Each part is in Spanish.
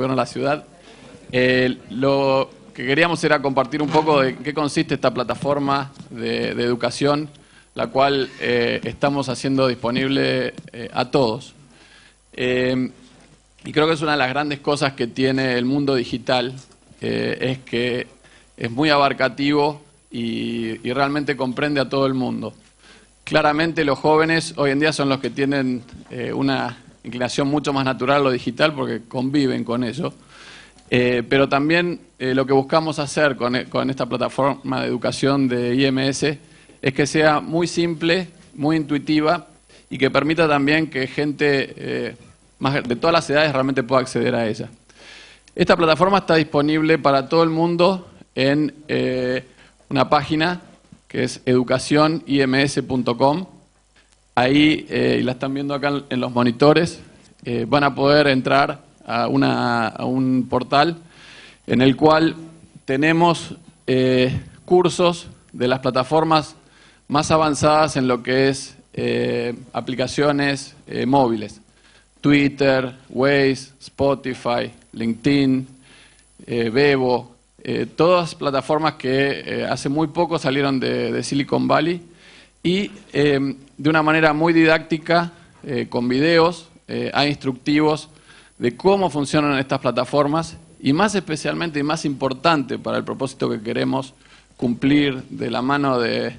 bueno la ciudad. Eh, lo que queríamos era compartir un poco de qué consiste esta plataforma de, educación, la cual eh, estamos haciendo disponible eh, a todos. y creo que es una de las grandes cosas que tiene el mundo digital, es que es muy abarcativo y, realmente comprende a todo el mundo. Claramente los jóvenes hoy en día son los que tienen una inclinación mucho más natural a lo digital porque conviven con eso. Eh, pero también eh, lo que buscamos hacer e, con, esta plataforma de educación de IMS es que sea muy simple, muy intuitiva y que permita también que gente eh, de todas las edades realmente pueda acceder a ella. Esta plataforma está disponible para todo el mundo en una página que es educacionims.com Ahí, eh, y la están viendo acá en los monitores, eh, van a poder entrar a, un portal en el cual tenemos eh, cursos de las plataformas más avanzadas en lo que es aplicaciones móviles. Twitter, Waze, Spotify, LinkedIn, Bebo, todas plataformas que hace muy poco salieron de Silicon Valley y eh, de una manera muy didáctica, eh, con videos, eh, hay instructivos de cómo funcionan estas plataformas y más especialmente y más importante para el propósito que queremos cumplir de la mano del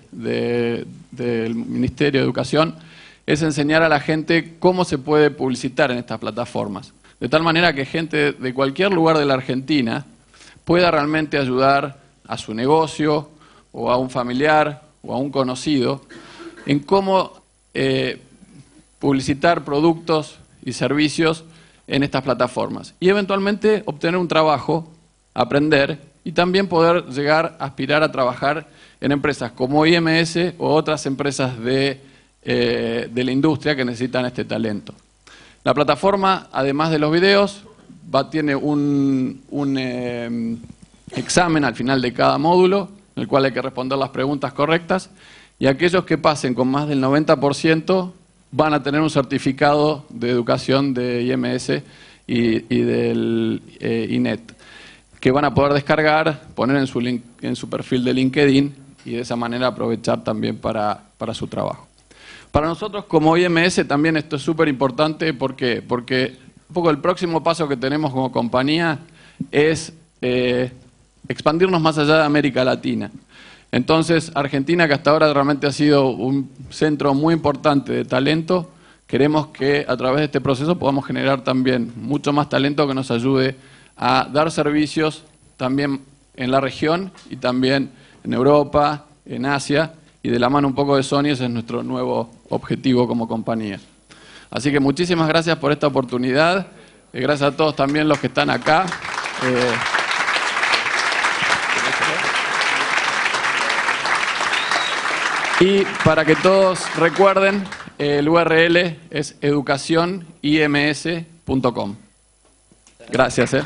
Ministerio de Educación, es enseñar a la gente cómo se puede publicitar en estas plataformas. De tal manera que gente de cualquier lugar de la Argentina pueda realmente ayudar a su negocio o a un familiar o a un conocido en cómo eh, publicitar productos y servicios en estas plataformas y eventualmente obtener un trabajo, aprender y también poder llegar a aspirar a trabajar en empresas como IMS o otras empresas eh, de, la industria que necesitan este talento. La plataforma, además de los videos, va, tiene un, eh, examen al final de cada módulo el cual hay que responder las preguntas correctas, y aquellos que pasen con más del 90% van a tener un certificado de educación de IMS y, del eh, INET, que van a poder descargar, poner en su, en su perfil de LinkedIn y de esa manera aprovechar también para, su trabajo. Para nosotros como IMS también esto es súper importante, ¿por qué? Porque un poco el próximo paso que tenemos como compañía es eh, expandirnos más allá de América Latina. Entonces, Argentina, que hasta ahora realmente ha sido un centro muy importante de talento, queremos que a través de este proceso podamos generar también mucho más talento que nos ayude a dar servicios también en la región y también en Europa, en Asia, y de la mano un poco de Sony, ese es nuestro nuevo objetivo como compañía. Así que muchísimas gracias por esta oportunidad, eh, gracias a todos también los que están acá. Eh, Y para que todos recuerden, el URL es educaciónims.com. Gracias. ¿eh?